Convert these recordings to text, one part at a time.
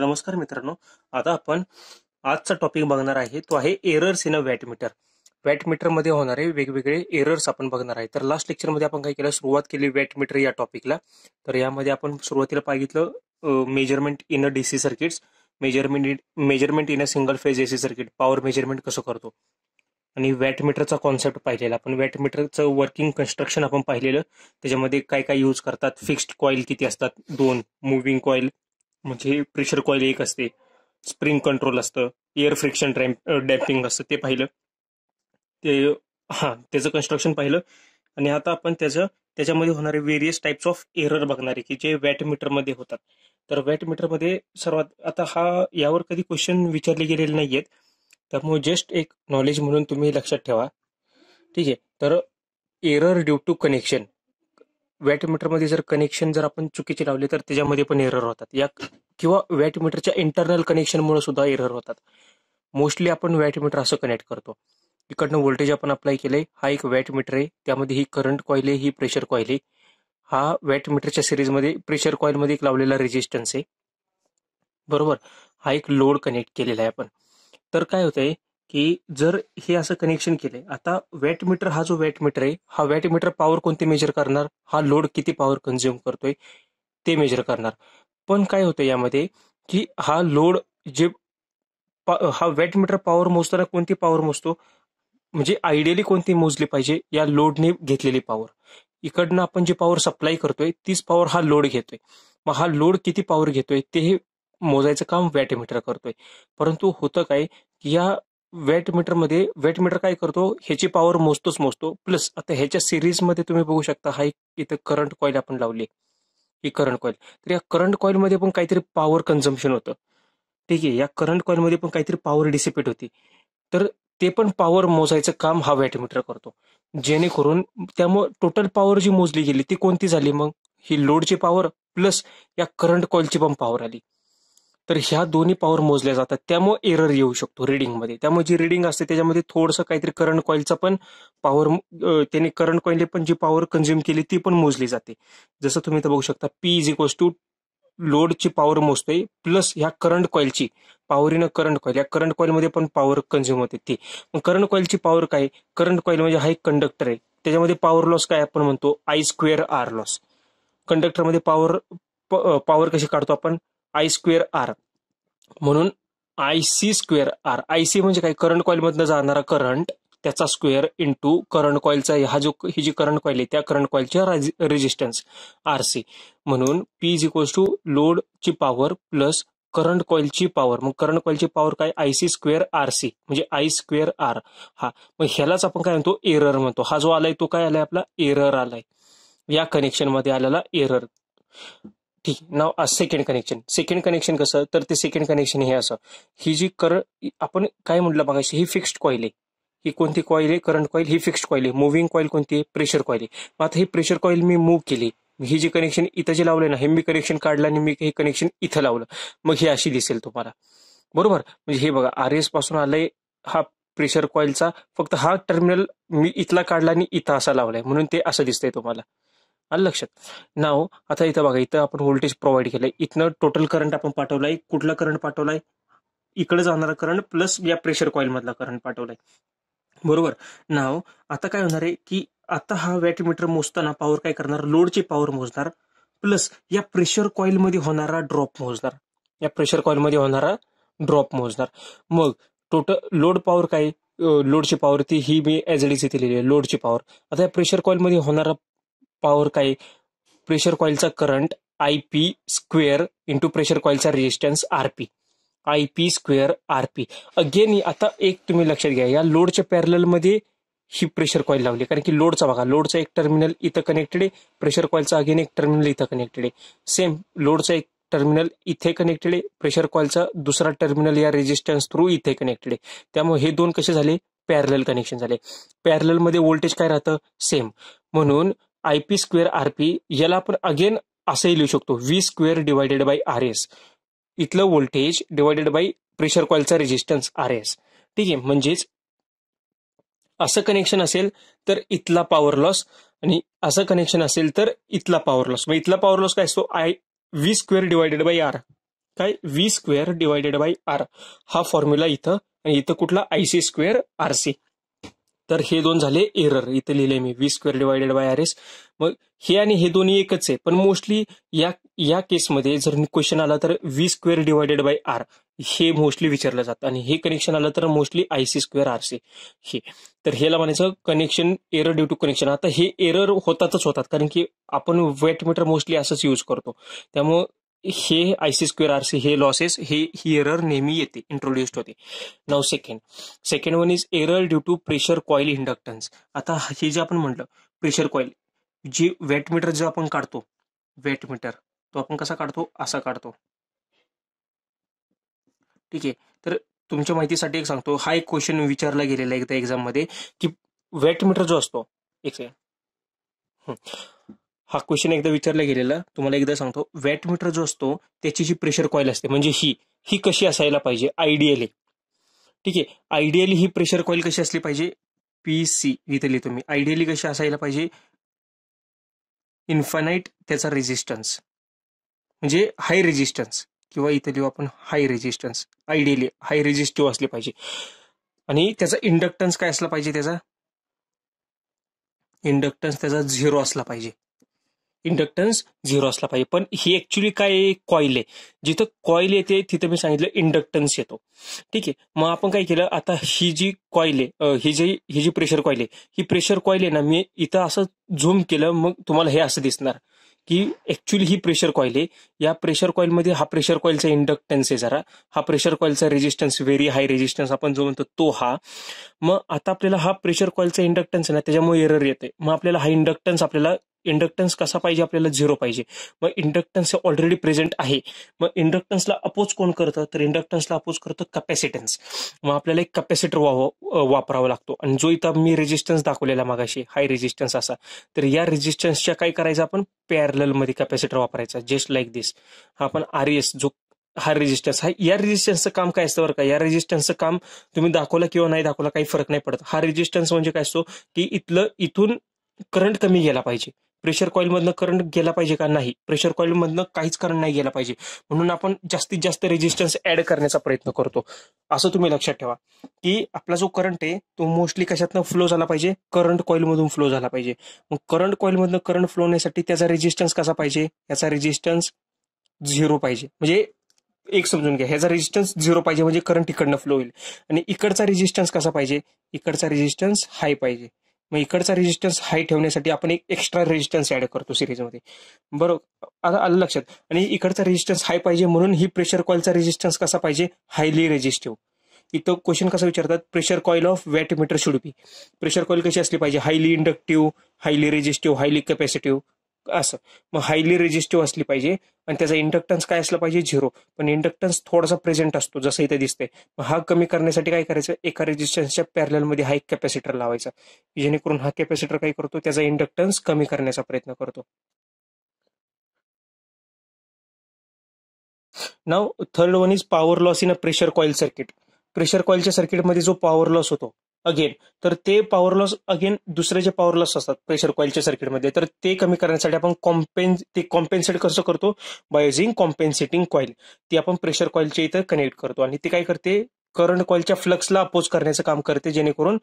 नमस्कार मित्रों आता आपण आजचा टॉपिक बनना है तो है errors in a watt meter मे मीटरमध्ये होणारे वेगवेगळे एरर्स आपण बघणार आहे तर लास्ट लेक्चर मे अपन का सुरुवात केली वॅट मीटर या टॉपिकला तर यामध्ये measurement in a DC circuits measurement measurement in a single phase AC circuit power measurement कस करो आणि वॅट मीटरचा कॉन्सेप्ट पाहिलेला आपण च वर्किंग कंस्ट्रक्शन अपन पाहिलेलं का यूज करता फिक्स्ड कॉइल किती दोन मुव्हिंग कॉइल म्हणजे प्रेशर कॉईल एक असते स्प्रिंग कंट्रोल असतं एअर फ्रिक्शन डॅम्प डॅम्पिंग असतं ते पाहिलं ते हां त्याचं कन्स्ट्रक्शन पाहिलं आणि आता आपण त्याचं त्याच्यामध्ये होणारे वेरियस टाईप्स ऑफ एरर बघणारे की जे वॅट मीटरमध्ये होतात तर वॅट मीटरमध्ये सर्वात आता हा यावर कधी क्वेश्चन विचारले गेलेले नाही आहेत त्यामुळे जस्ट एक नॉलेज म्हणून तुम्ही लक्षात ठेवा ठीक आहे तर error due to connection watt मीटरमध्ये जर कनेक्शन जर आपण चुकीचे लावले तर त्याच्यामध्ये पण एरर होतात या किंवा वॅट इंटरनल कनेक्शनमुळे सुद्धा एरर होतात मोस्टली आपण वॅट मीटर असं कनेक्ट करतो इकडनं व्होल्टेज आपण अप्लाय केले हा एक वॅट मीटर आहे त्यामध्ये ही करंट कॉईल आहे ही प्रेशर कॉईल आहे हा वॅट मीटरच्या सिरीजमध्ये प्रेशर कॉईलमध्ये एक लावलेला रेजिस्टन्स आहे बरोबर हा एक लोड कनेक्ट केलेला आहे आपण तर काय होतंय की जर हे असं कनेक्शन केले आता वॅट मीटर हा जो वॅट मीटर आहे हा वॅट मीटर पॉवर कोणते मेजर करणार हा लोड किती पॉवर कन्झ्युम करतोय ते मेजर करणार पण काय होतं यामध्ये की हा लोड जे हा वॅट मीटर पॉवर मोजताना कोणती पॉवर मोजतो म्हणजे आयडियली कोणती मोजली पाहिजे या लोडने घेतलेली पॉवर इकडनं आपण जी पॉवर सप्लाय करतोय तीच पॉवर हा लोड घेतोय मग हा लोड किती पॉवर घेतोय ते मोजायचं काम वॅट मीटर करतोय परंतु होतं काय की या वेट मीटरमध्ये वेट मीटर काय करतो ह्याची पॉवर मोजतोच मोजतो प्लस आता ह्याच्या सिरीजमध्ये तुम्ही बघू शकता हा एक इथं करंट कॉईल आपण लावली ही करंट कॉईल तर या करंट कॉईलमध्ये पण काहीतरी पॉवर कन्झम्पशन होतं ठीक आहे या करंट कॉईलमध्ये पण काहीतरी पॉवर डिसिपेट होती तर ते पण पॉवर मोजायचं काम हा मीटर करतो जेणेकरून त्यामुळे टोटल पॉवर जी मोजली गेली ती कोणती झाली मग ही लोडची पॉवर प्लस या करंट कॉईलची पण पॉवर आली तर ह्या दोन्ही पॉवर मोजल्या जातात त्यामुळे एरर येऊ शकतो रिडिंगमध्ये त्यामुळे जी रिडिंग असते त्याच्यामध्ये थोडंसं काहीतरी करंट कॉईलचा पण पॉवर त्याने करंट कॉईलने पण जी पॉवर कन्झ्युम केली ती पण मोजली जाते जसं तुम्ही तर बघू शकता पी इज इक्वल्स टू लोडची पॉवर मोजतोय प्लस ह्या करंट कॉईलची पॉवर इन करंट कॉईल या करंट कॉईलमध्ये पण पॉवर कन्झ्युम होते ती मग करंट कॉईलची पॉवर काय करंट कॉइल म्हणजे हा एक कंडक्टर आहे त्याच्यामध्ये पॉवर लॉस काय आपण म्हणतो आय स्क्वेअर आर लॉस कंडक्टरमध्ये पॉवर पॉवर कशी काढतो आपण आई स्क्वेअर आर म्हणून आय सी स्क्वेअर आर आय सी म्हणजे काय करंट कॉईलमधनं जाणारा करंट त्याचा स्क्वेअर इंटू करंट कॉईलचा हा जो ही जी करंट कॉईल आहे त्या करंट कॉईलच्या रेजिस्टन्स आर सी म्हणून पी इज इक्वल्स टू लोडची पॉवर प्लस करंट कॉईलची पॉवर मग करंट कॉईलची पॉवर काय आय सी स्क्वेअर आर सी म्हणजे आय स्क्वेअर आर हा मग ह्यालाच आपण काय म्हणतो एरर म्हणतो हा जो आलाय तो काय आलाय आपला एरर आलाय या कनेक्शनमध्ये आलेला एरर ठीक now second connection second connection कसं तर ते कनेक्शन हे असं ही जी कर आपण काय म्हटलं बघायची फिक्स्ड कॉईल आहे ही कोणती कॉईल आहे करंट कॉइल ही फिक्स्ड कॉईल आहे मुव्हिंग कॉईल कोणती आहे प्रेशर कॉइल आहे मग आता ही प्रेशर कॉईल मी मूव्ह केली ही जी कनेक्शन इथं जे लावले ना हे मी कनेक्शन काढलं आणि कनेक्शन इथं लावलं मग ही अशी दिसेल तुम्हाला बरोबर म्हणजे आर एस पास आल हा प्रेशर कॉईलचा फक्त हा टर्मिनल मैं इथला काढला आणि इथं असा आलं लक्षात नाव आता इथं बघा इथं आपण व्होल्टेज प्रोव्हाइड केलंय इथनं टोटल करंट आपण पाठवलाय कुठला करंट पाठवलाय इकडे जाणारा करंट प्लस या प्रेशर कॉइल मधला करंट पाठवलाय बरोबर नाव आता काय होणार आहे की आता हा वॅटमीटर मोजताना पॉवर काय करणार लोडची पॉवर मोजणार प्लस या प्रेशर कॉइल मध्ये होणारा ड्रॉप मोजणार या प्रेशर मध्ये होणारा ड्रॉप मोजणार मग टोटल लोड पॉवर काय लोडची पॉवर ती ही मी एज डी इज लिहिली आहे लोडची पॉवर आता या प्रेशर कॉईलमध्ये होणारा पावर काय प्रेशर कॉईलचा current I P square into pressure कॉईलचा resistance R P I P square R P again आता एक तुम्ही लक्षात घ्या या लोडच्या पॅरलमध्ये ही प्रेशर कॉईल लावली कारण की लोडचा बघा लोडचा एक टर्मिनल इथं कनेक्टेड आहे प्रेशर कॉईलचा अगेन एक टर्मिनल इथं कनेक्टेड आहे सेम लोडचा एक टर्मिनल इथे कनेक्टेड आहे प्रेशर कॉईलचा दुसरा टर्मिनल या रेजिस्टन्स थ्रू इथे कनेक्टेड आहे त्यामुळे हे दोन कसे झाले पॅरल कनेक्शन झाले पॅरलमध्ये व्होल्टेज काय राहतं सेम म्हणून I P square R P याला आपण अगेन असंही लिहू शकतो V square divided by R S इथलं व्होल्टेज डिवायडेड बाय प्रेशर कॉइलचा रेजिस्टन्स आर एस ठीक आहे म्हणजेच असं कनेक्शन असेल तर इथला पॉवर लॉस आणि असं कनेक्शन असेल तर इथला पॉवर लॉस मग इथला पॉवर लॉस काय असतो I V square divided by R काय V square divided by R हा फॉर्म्युला इथं आणि इथं कुठला आय सी स्क्वेअर आर सी तर हे दोन झाले एरर इथे लिहिले मी V square divided by R S मग हे आणि हे दोन्ही एकच आहे पण मोस्टली या या केसमध्ये जर क्वेश्चन आला तर V square divided by R हे मोस्टली विचारलं जातं आणि हे कनेक्शन आलं तर mostly I C square R C हे तर हेला म्हणायचं connection error due to connection आता हे एरर होतातच होतात कारण की आपण वेट मीटर मोस्टली असंच यूज करतो त्यामुळं हे आयसी स्क्वेअर आर सी हे लॉसेस हे ही एरर नेहमी येते इंट्रोड्युस्ड होते now second second one is error due to pressure coil inductance आता हे जे आपण म्हटलं प्रेशर कॉईल जे वेट मीटर जो आपण काढतो वेट मीटर तो आपण कसा काढतो असा काढतो ठीक आहे तर तुमच्या माहितीसाठी एक सांगतो हा एक क्वेश्चन विचारला गेलेला एकदा मध्ये की वेट मीटर जो असतो एक हा क्वेश्चन एकदा विचारला गेलेला तुम्हाला एकदा सांगतो वॅट मीटर जो असतो त्याची जी प्रेशर कॉईल असते म्हणजे ही ही कशी असायला पाहिजे आयडियली ठीक आहे आयडियली ही प्रेशर कॉईल कशी असली पाहिजे पी सी इथे लिहितो मी आयडियली कशी असायला पाहिजे इन्फानाईट त्याचा रेजिस्टन्स म्हणजे हाय रेजिस्टन्स किंवा इथे लिहू आपण high resistance ideally high resistive असले पाहिजे आणि त्याचा इंडक्टन्स काय असला पाहिजे त्याचा इंडक्टन्स त्याचा झिरो असला पाहिजे इंडक्टन्स झिरो असला पाहिजे पण ही ऍक्च्युली काय कॉईल आहे जिथं कॉईल येते तिथं मी सांगितलं इंडक्टन्स येतो ठीक आहे मग आपण काय केलं आता ही जी कॉईल आहे अं, ही जी ही जी प्रेशर कॉईल आहे ही प्रेशर कॉईल आहे ना मी इथं असं झूम केलं मग तुम्हाला हे असं दिसणार की ऍक्च्युली ही प्रेशर कॉईल आहे या प्रेशर कॉईलमध्ये हा प्रेशर कॉईलचा इंडक्टन्स आहे जरा हा प्रेशर कॉईलचा रेजिस्टन्स व्हेरी हाय रेजिस्टन्स आपण जो म्हणतो तो हा मग आता आपल्याला हा प्रेशर कॉईलचा इंडक्टन्स आहे ना त्याच्यामुळे एरर येते मग आपल्याला हा इंडक्टन्स आपल्याला इंडक्टन्स कसा पाहिजे आपल्याला झिरो पाहिजे मग इंडक्टन्स ऑलरेडी प्रेझेंट आहे मग इंडक्टन्सला अपोज कोण करतं तर इंडक्टन्सला अपोज करतं कॅपॅसिटन्स मग आपल्याला एक कॅपॅसिटर वापरावा लागतो आणि जो इथं मी रेजिस्टन्स दाखवलेला मागाशी हाय रेजिस्टन्स असा तर या रेजिस्टन्सच्या काय करायचं आपण पॅरलमध्ये कॅपॅसिटर वापरायचा जस्ट लाईक दिस हा आपण आर एस जो हा रेजिस्टन्स हा या रेजिस्टन्सचं काम काय असतं बरं का या रेजिस्टन्सचं काम तुम्ही दाखवला किंवा नाही दाखवला काही फरक नाही पडत हा रेजिस्टन्स म्हणजे काय असतो की इथलं इथून करंट कमी गेला पाहिजे प्रेशर कॉईलमधनं करंट गेला पाहिजे का नाही प्रेशर कॉईलमधनं काहीच करंट नाही गेला पाहिजे म्हणून आपण जास्तीत जास्त रेजिस्टन्स ऍड करण्याचा प्रयत्न करतो असं तुम्ही लक्षात ठेवा की आपला जो करंट आहे तो मोस्टली कशातनं फ्लो झाला पाहिजे करंट कॉईलमधून फ्लो झाला पाहिजे मग करंट कॉईलमधनं करंट फ्लो होण्यासाठी त्याचा रेजिस्टन्स कसा पाहिजे याचा रेजिस्टन्स झिरो पाहिजे म्हणजे एक समजून घ्या ह्याचा रेजिस्टन्स झिरो पाहिजे म्हणजे करंट इकडनं फ्लो होईल आणि इकडचा रेजिस्टन्स कसा पाहिजे इकडचा रेजिस्टन्स हाय पाहिजे मग इकडचा रेजिस्टन्स हाय एक एक्स्ट्रा रेजिस्टन्स ऍड करतो सिरीजमध्ये बरोबर आता आलं लक्षात आणि रेजिस्टन्स हाई पाजे म्हणून ही प्रेशर कॉईलचा रेजिस्टन्स कसा पाहिजे हाईली रेजिस्टिव इथं क्वेश्चन कसा विचार pressure coil of watt meter should be pressure coil कशी असली highly highly highly highly resistive highly असं मग हायली रेजिस्टिव्ह असली पाहिजे आणि त्याचा इंडक्टन्स काय असला पाहिजे झिरो पण इंडक्टन्स थोडासा प्रेझेंट असतो जसं इथे दिसते मग हा कमी करण्यासाठी काय करायचं एका रेजिस्टन्सच्या पॅरलमध्ये हा एक कॅपॅसिटर लावायचा जेणेकरून हा कॅपॅसिटर काय करतो त्याचा इंडक्टन्स कमी करण्याचा प्रयत्न करतो now third one is power loss in a pressure coil circuit pressure कॉईलच्या सर्किटमध्ये जो पॉवर लॉस होतो अगेन तर ते पॉवर लॉस अगेन दुसरे जे पॉवरलॉस लॉस असतात प्रेशर कॉइलच्या सर्किटमध्ये तर ते कमी करण्यासाठी आपण कॉम्पेन्स ते कॉम्पेन्सेट कसं करतो बाय युझिंग कॉम्पेन्सेटिंग कॉईल ती आपण प्रेशर कॉइलच्या इथं कनेक्ट करतो आणि ते काय करते करंट कॉइलच्या फ्लक्सला अपोज करण्याचं काम करते जेणेकरून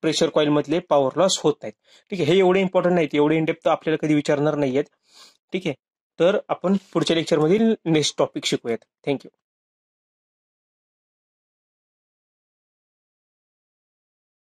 प्रेशर कॉइलमधले पॉवर लॉस होत नाहीत ठीक आहे हे एवढे इम्पॉर्टंट नाहीत एवढे इंडेप्थ आपल्याला कधी विचारणार नाहीयेत ठीक आहे तर आपण पुढच्या लेक्चरमधील नेक्स्ट टॉपिक शिकूयात थँक्यू